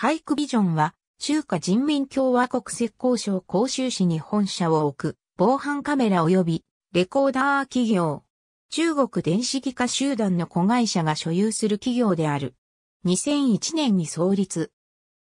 俳句ビジョンは、中華人民共和国浙江省広州市に本社を置く、防犯カメラ及び、レコーダー企業。中国電子機科集団の子会社が所有する企業である。2001年に創立。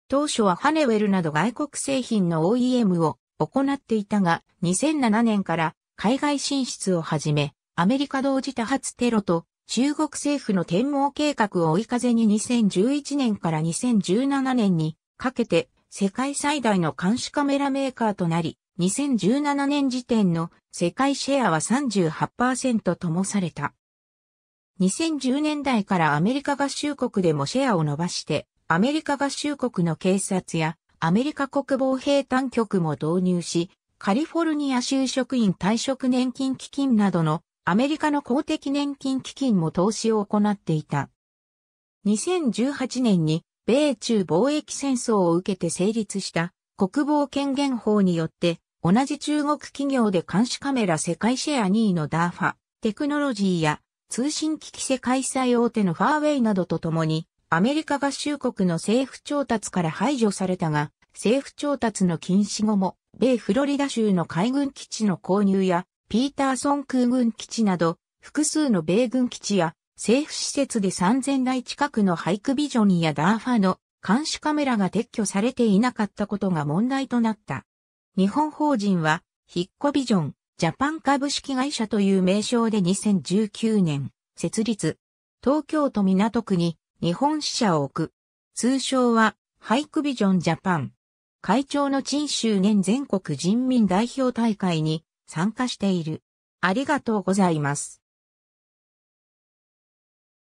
当初はハネウェルなど外国製品の OEM を行っていたが、2007年から海外進出をはじめ、アメリカ同時多発テロと中国政府の天網計画を追い風に2011年から2017年にかけて世界最大の監視カメラメーカーとなり、2017年時点の世界シェアは38%ともされた。2010年代からアメリカ合衆国でもシェアを伸ばして、アメリカ合衆国の警察やアメリカ国防兵団局も導入し、カリフォルニア州職員退職年金基金などのアメリカの公的年金基金も投資を行っていた。2018年に米中貿易戦争を受けて成立した国防権限法によって同じ中国企業で監視カメラ世界シェア2位のダーファ、テクノロジーや通信機器世界最大手のファーウェイなどとともにアメリカ合衆国の政府調達から排除されたが政府調達の禁止後も米フロリダ州の海軍基地の購入やピーターソン空軍基地など、複数の米軍基地や政府施設で3000台近くのハイクビジョンやダーファの監視カメラが撤去されていなかったことが問題となった。日本法人は、ヒッコビジョン、ジャパン株式会社という名称で2019年、設立。東京都港区に日本支社を置く。通称は、ハイクビジョンジャパン。会長の陳州年全国人民代表大会に参加している。ありがとうございます。